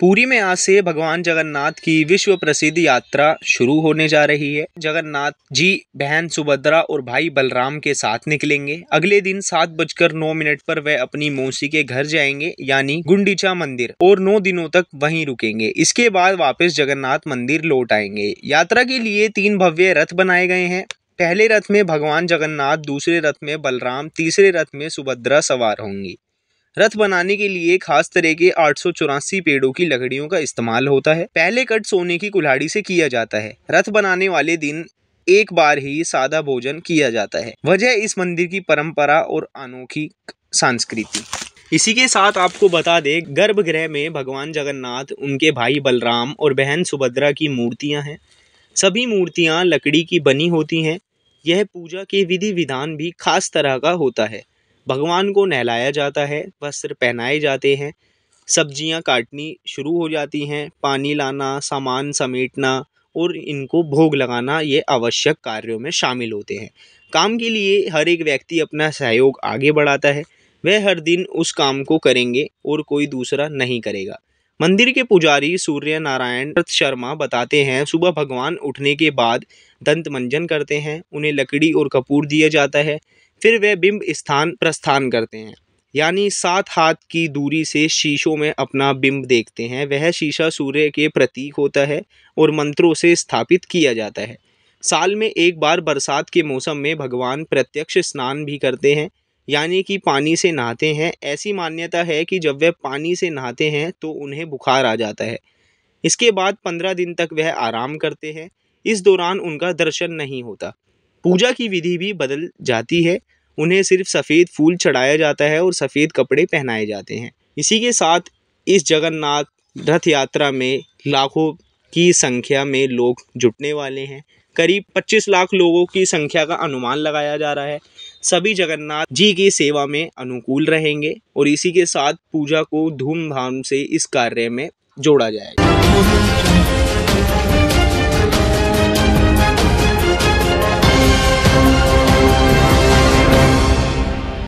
पूरी में आज से भगवान जगन्नाथ की विश्व प्रसिद्ध यात्रा शुरू होने जा रही है जगन्नाथ जी बहन सुभद्रा और भाई बलराम के साथ निकलेंगे अगले दिन सात बजकर नौ मिनट पर वह अपनी मौसी के घर जाएंगे यानी गुंडीचा मंदिर और नौ दिनों तक वहीं रुकेंगे इसके बाद वापस जगन्नाथ मंदिर लौट आएंगे यात्रा के लिए तीन भव्य रथ बनाए गए हैं पहले रथ में भगवान जगन्नाथ दूसरे रथ में बलराम तीसरे रथ में सुभद्रा सवार होंगी रथ बनाने के लिए खास तरह के आठ पेड़ों की लकड़ियों का इस्तेमाल होता है पहले कट सोने की कुल्हाड़ी से किया जाता है रथ बनाने वाले दिन एक बार ही सादा भोजन किया जाता है वजह इस मंदिर की परंपरा और अनोखी संस्कृति इसी के साथ आपको बता दें गर्भगृह में भगवान जगन्नाथ उनके भाई बलराम और बहन सुभद्रा की मूर्तियां हैं सभी मूर्तियां लकड़ी की बनी होती हैं यह पूजा के विधि विधान भी खास तरह का होता है भगवान को नहलाया जाता है वस्त्र पहनाए जाते हैं सब्जियां काटनी शुरू हो जाती हैं पानी लाना सामान समेटना और इनको भोग लगाना ये आवश्यक कार्यों में शामिल होते हैं काम के लिए हर एक व्यक्ति अपना सहयोग आगे बढ़ाता है वह हर दिन उस काम को करेंगे और कोई दूसरा नहीं करेगा मंदिर के पुजारी सूर्य नारायण शर्मा बताते हैं सुबह भगवान उठने के बाद दंत मंजन करते हैं उन्हें लकड़ी और कपूर दिया जाता है फिर वे बिंब स्थान प्रस्थान करते हैं यानी सात हाथ की दूरी से शीशों में अपना बिंब देखते हैं वह शीशा सूर्य के प्रतीक होता है और मंत्रों से स्थापित किया जाता है साल में एक बार बरसात के मौसम में भगवान प्रत्यक्ष स्नान भी करते हैं यानी कि पानी से नहाते हैं ऐसी मान्यता है कि जब वह पानी से नहाते हैं तो उन्हें बुखार आ जाता है इसके बाद पंद्रह दिन तक वह आराम करते हैं इस दौरान उनका दर्शन नहीं होता पूजा की विधि भी बदल जाती है उन्हें सिर्फ सफ़ेद फूल चढ़ाया जाता है और सफ़ेद कपड़े पहनाए जाते हैं इसी के साथ इस जगन्नाथ रथ यात्रा में लाखों की संख्या में लोग जुटने वाले हैं करीब 25 लाख लोगों की संख्या का अनुमान लगाया जा रहा है सभी जगन्नाथ जी की सेवा में अनुकूल रहेंगे और इसी के साथ पूजा को धूमधाम से इस कार्य में जोड़ा जाएगा